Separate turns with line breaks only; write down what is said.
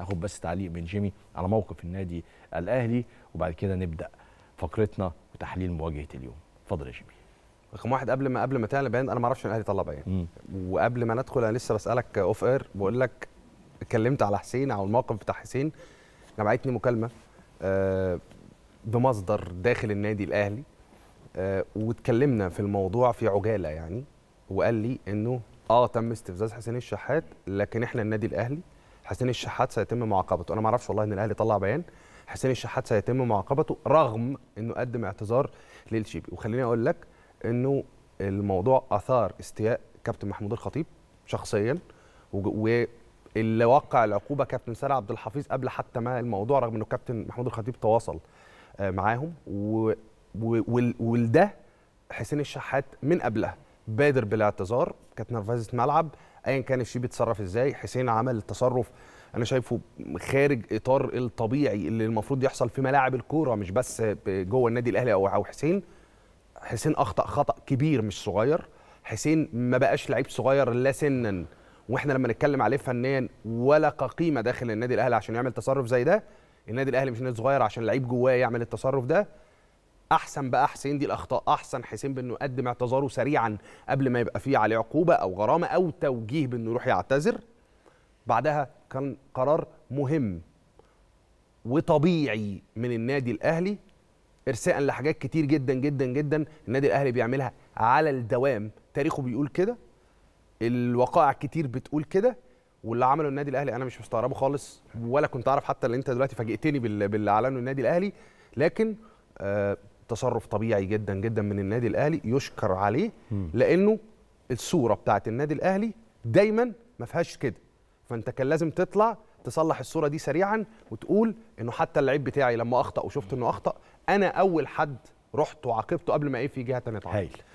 اخد بس تعليق من جيمي على موقف النادي الاهلي وبعد كده نبدا فقرتنا وتحليل مواجهه اليوم اتفضل يا جيمي رقم واحد قبل ما قبل ما تعلن بيان انا ما اعرفش الاهلي طلع بيان وقبل ما ندخل انا لسه بسالك اوف اير بقول لك اتكلمت على حسين او الموقف بتاع حسين جمعتني مكالمه آه، بمصدر داخل النادي الاهلي آه، واتكلمنا في الموضوع في عجاله يعني وقال لي انه اه تم استفزاز حسين الشحات لكن احنا النادي الاهلي حسين الشحات سيتم معاقبته انا ما اعرفش والله ان الاهلي طلع بيان حسين الشحات سيتم معاقبته رغم انه قدم اعتذار للشيبي وخليني اقول لك انه الموضوع اثار استياء كابتن محمود الخطيب شخصيا واللي وقع العقوبه كابتن سالم عبد الحفيظ قبل حتى ما الموضوع رغم انه كابتن محمود الخطيب تواصل آه، معاهم وده حسين الشحات من قبلها بادر بالاعتذار كانت نرفزه ملعب ايا كان الشيء بيتصرف ازاي حسين عمل التصرف انا شايفه خارج اطار الطبيعي اللي المفروض يحصل في ملاعب الكوره مش بس جوه النادي الاهلي او حسين حسين اخطا خطا كبير مش صغير حسين ما بقاش لعيب صغير لا سنا واحنا لما نتكلم عليه فنيا ولا كقيمه داخل النادي الاهلي عشان يعمل تصرف زي ده النادي الاهلي مش نادي صغير عشان لعيب جواه يعمل التصرف ده احسن بقى حسين دي الاخطاء احسن حسين بانه يقدم اعتذاره سريعا قبل ما يبقى فيه عليه عقوبه او غرامه او توجيه بانه يروح يعتذر بعدها كان قرار مهم وطبيعي من النادي الاهلي ارساء لحاجات كتير جدا جدا جدا النادي الاهلي بيعملها على الدوام تاريخه بيقول كده الوقائع كتير بتقول كده واللي عمله النادي الاهلي انا مش مستغربه خالص ولا كنت اعرف حتى اللي انت دلوقتي فاجئتني باللي اعلنه النادي الاهلي لكن آه تصرف طبيعي جدا جدا من النادي الاهلي يشكر عليه لانه الصوره بتاعت النادي الاهلي دايما ما فيهاش كده فانت كان لازم تطلع تصلح الصوره دي سريعا وتقول انه حتى اللعيب بتاعي لما اخطا وشفت انه اخطا انا اول حد رحت وعاقبته قبل ما ايه في جهه ثانيه هايل